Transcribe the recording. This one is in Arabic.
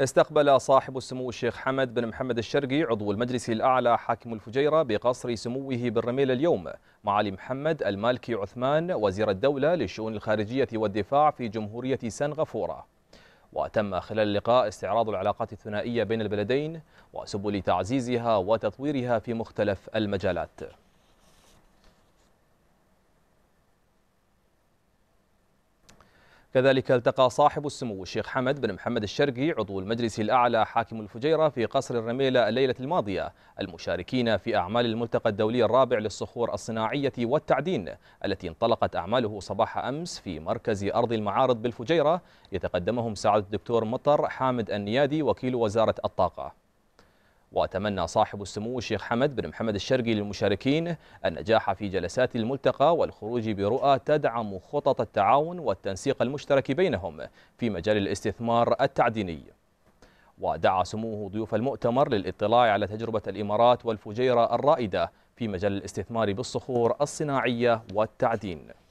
استقبل صاحب السمو الشيخ حمد بن محمد الشرقي عضو المجلس الأعلى حاكم الفجيرة بقصر سموه بالرميل اليوم معالي محمد المالكي عثمان وزير الدولة للشؤون الخارجية والدفاع في جمهورية سنغافورة وتم خلال اللقاء استعراض العلاقات الثنائية بين البلدين وسبل تعزيزها وتطويرها في مختلف المجالات كذلك التقى صاحب السمو الشيخ حمد بن محمد الشرقي عضو المجلس الأعلى حاكم الفجيرة في قصر الرميلة الليلة الماضية المشاركين في أعمال الملتقى الدولي الرابع للصخور الصناعية والتعدين التي انطلقت أعماله صباح أمس في مركز أرض المعارض بالفجيرة يتقدمهم سعادة الدكتور مطر حامد النيادي وكيل وزارة الطاقة وتمنى صاحب السمو الشيخ حمد بن محمد الشرقي للمشاركين النجاح في جلسات الملتقى والخروج برؤى تدعم خطط التعاون والتنسيق المشترك بينهم في مجال الاستثمار التعديني ودعا سموه ضيوف المؤتمر للاطلاع على تجربة الإمارات والفجيرة الرائدة في مجال الاستثمار بالصخور الصناعية والتعدين